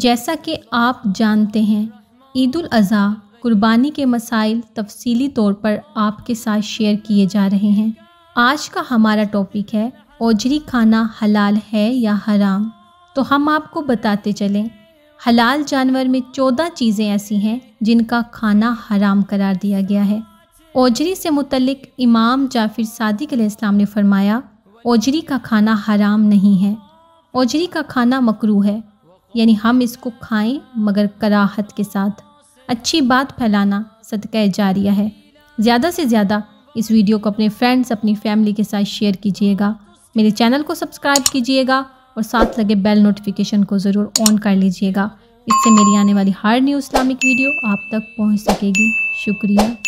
जैसा कि आप जानते हैं ईद अज़ा कुर्बानी के मसाइल तफसीली तौर पर आपके साथ शेयर किए जा रहे हैं आज का हमारा टॉपिक है ओजरी खाना हलाल है या हराम तो हम आपको बताते चलें हलाल जानवर में चौदह चीज़ें ऐसी हैं जिनका खाना हराम करार दिया गया है ओजरी से मुतलक इमाम जाफिर सादिक इस्लाम ने फरमाया ओजरी का खाना हराम नहीं है ओजरी का खाना मकरू है यानी हम इसको खाएं मगर कराहत के साथ अच्छी बात फैलाना सदका जारिया है ज़्यादा से ज़्यादा इस वीडियो को अपने फ्रेंड्स अपनी फैमिली के साथ शेयर कीजिएगा मेरे चैनल को सब्सक्राइब कीजिएगा और साथ लगे बेल नोटिफिकेशन को ज़रूर ऑन कर लीजिएगा इससे मेरी आने वाली हर न्यू इस्लामिक वीडियो आप तक पहुंच सकेगी शुक्रिया